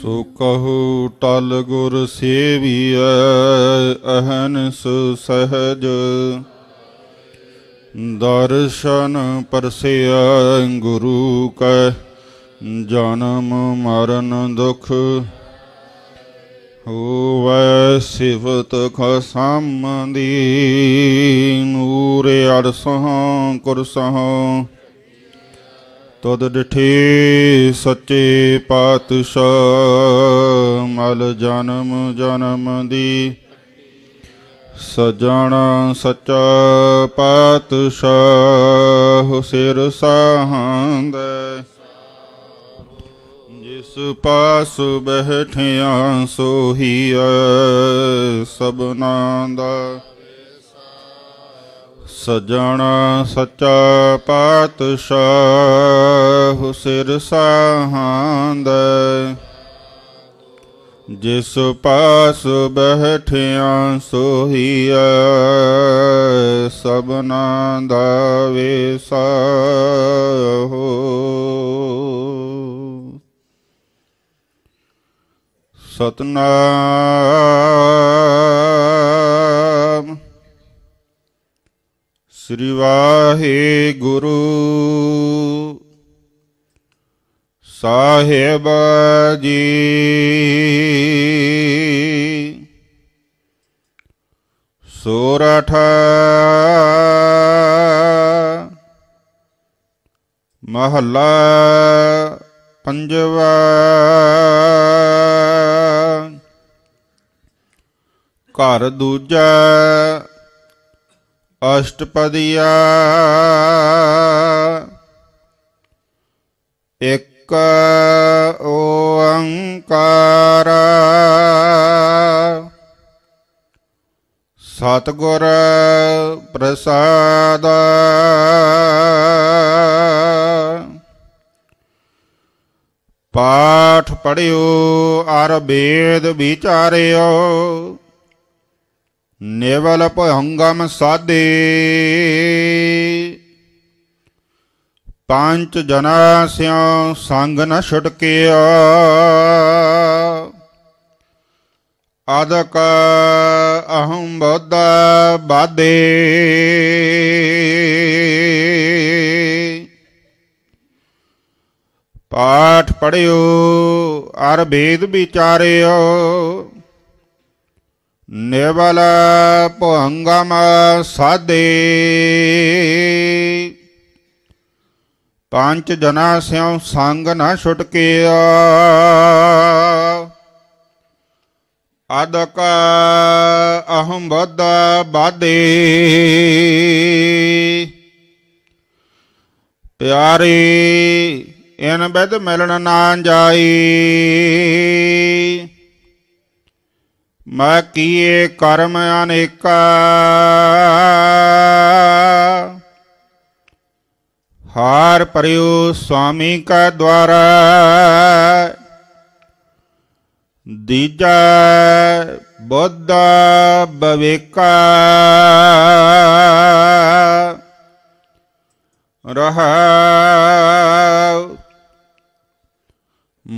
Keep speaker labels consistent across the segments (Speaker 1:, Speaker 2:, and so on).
Speaker 1: ਸੋ ਕਹੂ ਟਲ ਗੁਰ ਸੇਵੀਐ ਅਹੰਸ ਸਹਜ ਦਰਸ਼ਨ ਪਰਸਿਆ ਗੁਰੂ ਕੈ ਜਨਮ ਮਰਨ ਦੁਖ ਹੋਵੈ ਸਿਵਤ ਖਸਮ ਦੀ ਨੂਰ ਅਰਸਹ ਕੁਰਸਹ ਤਦ ਡਠੇ ਸੱਚੇ ਪਾਤਸ਼ਾਹ ਮਲ ਜਨਮ ਜਨਮ ਦੀ ਸਜਣ ਸੱਚਾ ਪਾਤਸ਼ਾਹ ਸਿਰ ਸਾਹੰਦ ਜਿਸ ਪਾਸ ਬਹਿਠਿਆ ਸੋਹੀਐ ਸਭਨਾਂ ਦਾ ਸਜਣ ਸੱਚਾ ਪਾਤਸ਼ਾਹ ਸਿਰ ਸਾਹਾਂਦ ਜਿਸ ਪਾਸ ਬਹਿਠਿਆ ਸੋਹੀਐ ਸਭਨਾ ਦਾ ਵੇਸਾ ਸਤਨਾਮ ਸ੍ਰੀ ਵਾਹਿਗੁਰੂ ਸਾਹਿਬ ਜੀ ਸੋਰਠ ਮਹੱਲਾ ਪੰਜਵਾਂ ਘਰ ਦੂਜਾ ਅਸ਼ਟਪਦੀਆ ਇੱਕ ਓੰਕਾਰ ਸਤਗੁਰ ਪ੍ਰਸਾਦ ਪਾਠ ਪੜਿਓ ਅਰ ਵੇਦ ਵਿਚਾਰਿਓ ਨੇਵਲ ਭਯੰਗਮ ਸਾਦੇ ਪੰਜ ਜਨਾ ਸਿਉ ਸੰਗ ਨ ਛੁਟਕਿਆ ਆਦਕ ਅਹੰ ਬੋਧ ਬਾਦੇ ਪਾਠ ਪੜਿਓ ਅਰ ਬੇਦ ਵਿਚਾਰਿਓ ਨਿਵਲ ਭੰਗਮ ਸਾਦੇ ਪੰਜ ਜਨਾ ਸਿਉ ਸੰਗ ਨਾ ਛੁਟਕਿਆ ਅਦਕ ਅਹੰ ਬਦ ਬਾਦੇ ਪਿਆਰੇ ਇਨ ਬਦ ਮਿਲਣ ਨਾ ਜਾਈ मैं किए कर्म ਅਨੇਕਾ हार प्रयो स्वामी का द्वारा दीजा बुद्ध बवेका रह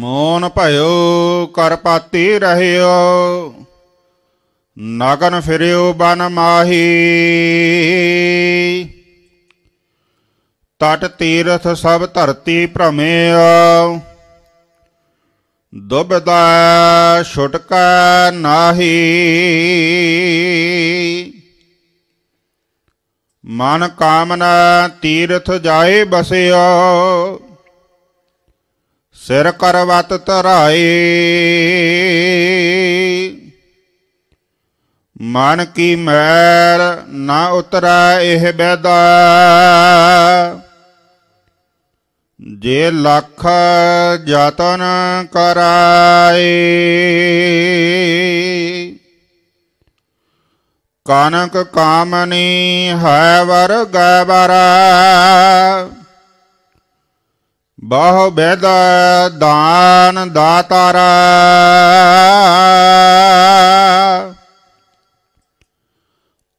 Speaker 1: मोन भयो करपाती रहियो ਨਗਨ ਫਿਰਿਓ ਬਨ ਮਾਹੀ ਤਟ ਤੀਰਥ ਸਭ ਧਰਤੀ ਭ੍ਰਮੇ ਦੁਬਦਾ ਛੁਟਕਾ ਨਾਹੀ ਮਨ ਕਾਮਨਾ ਤੀਰਥ ਜਾਏ ਬਸਿਓ ਸਿਰ ਕਰਵਤ ਤਰਾਏ ਮਨ ਕੀ ਮੈਲ ਨਾ ਉਤਰੈ ਇਹ ਬੈਦਾ ਜੇ ਲੱਖ ਜਤਨ ਕਰਾਏ ਕਾਨਕ ਕਾਮਨੀ ਹੈ ਗੈ ਬਰਾ ਬਹੁ ਬੇਦ ਦਾਨ ਦਾਤਾਰਾ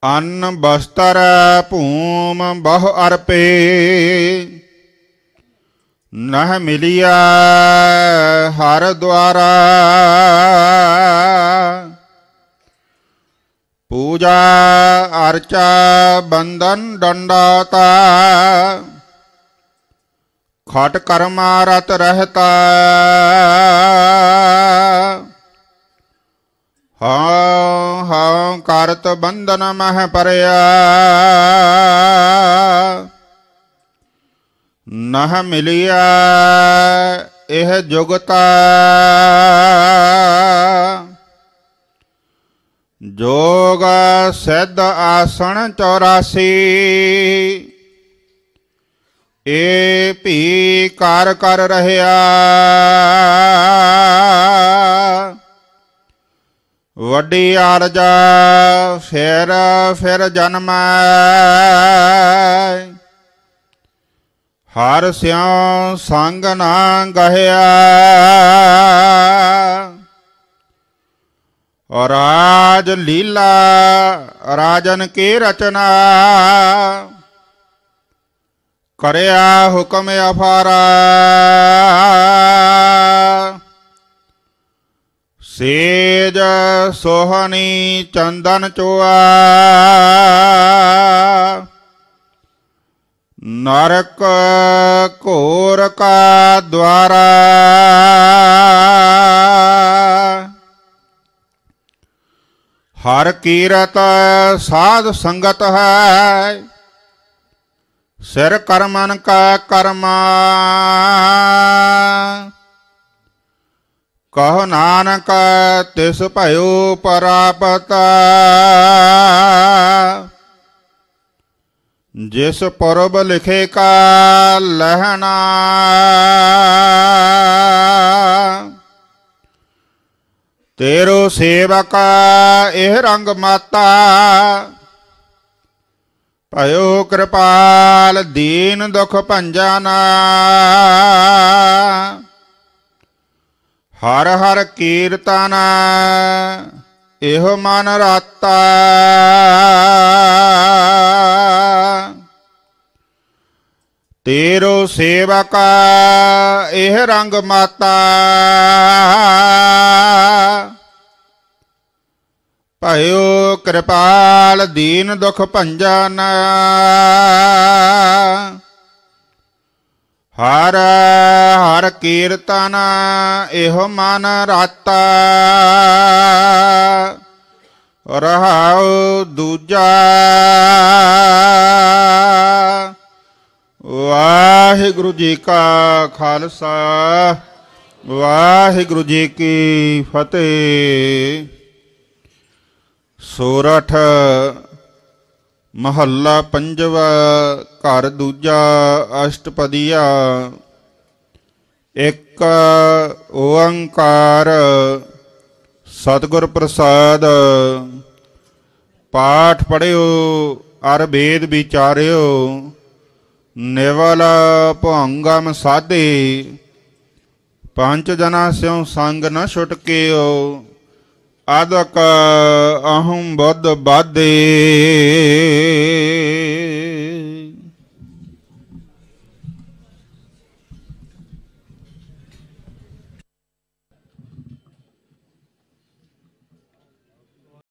Speaker 1: ਅੰਨ ਬਸਤਰ ਭੂਮ ਬਹੁ ਅਰਪੇ ਨਹ ਮਿਲਿਆ ਹਰ ਦੁਆਰਾ ਪੂਜਾ ਅਰਚਾ ਬੰਦਨ ਡੰਡਾਤਾ ਖਟ ਕਰਮਾ ਰਤ ਰਹਤਾ भरत बंदन मह परया नह मिलिया यह जुगता जोग सिद्ध आसन चौरासी ए पी कार कर रहा ਵੱਡੀ ਆਰਜਾ ਫਿਰ ਫਿਰ ਜਨਮ ਹਰ ਸਿਉ ਸੰਗ ਨਾ ਗਹਿਆ ਰਾਜ ਲੀਲਾ ਰਾਜਨ ਕੀ ਰਚਨਾ ਕਰਿਆ ਹੁਕਮ ਅਫਾਰਾ ਸੇਜ ਸੋਹਣੀ ਚੰਦਨ ਚੋਆ ਨਰਕ ਘੋਰ ਕਾ ਦਵਾਰਾ ਹਰ ਕੀਰਤ ਸਾਧ ਸੰਗਤ ਹੈ ਸਿਰ ਕਰਮਨ ਕਾ ਕਰਮਾ ਕਹੋ ਨਾਨਕ ਤਿਸ ਭਇਓ ਪਰਾਪਤ ਜਿਸ ਪਰਬ ਲਿਖੇ ਕਾ ਲਹਿਣਾ ਤੇਰੋ ਸੇਵਕ ਇਹ ਰੰਗ ਮਾਤਾ ਭਇਓ ਕਿਰਪਾਲ ਦੀਨ ਦੁਖ ਭੰਜਨਾ ਹਰ ਹਰ ਕੀਰਤਨ ਇਹੋ ਮਨ ਰਾਤਾ ਤੇਰੋ ਸੇਵਕ ਇਹ ਰੰਗ ਮਾਤਾ ਭਇਓ ਕਿਰਪਾਲ ਦੀਨ ਦੁਖ ਭੰਜਨ ਹਰ ਹਰ ਕੀਰਤਨ ਇਹੋ ਮਨ ਰਾਤਾ ਰਹਾਉ ਦੂਜਾ ਵਾਹਿਗੁਰੂ ਜੀ ਕਾ ਖਾਲਸਾ ਵਾਹਿਗੁਰੂ ਜੀ ਕੀ ਫਤਿਹ ਸੋਰਠ ਮਹੱਲਾ ਪੰਜਵਾ ਘਰ ਦੂਜਾ ਅਸ਼ਟਪਦੀਆ ਇੱਕ ਓੰਕਾਰ ਸਤਗੁਰ ਪ੍ਰਸਾਦ ਪਾਠ ਪੜਿਓ ਅਰ ਵੇਦ ਵਿਚਾਰਿਓ ਨਿਵਲ ਭੰਗਮ ਸਾਧੇ ਪੰਜ ਜਨਾ ਸਿਉ ਸੰਗ ਨ ਛੁਟਕਿਓ ਆਦਕ ਅਹੰ ਬੁੱਧ ਬਾਦੇ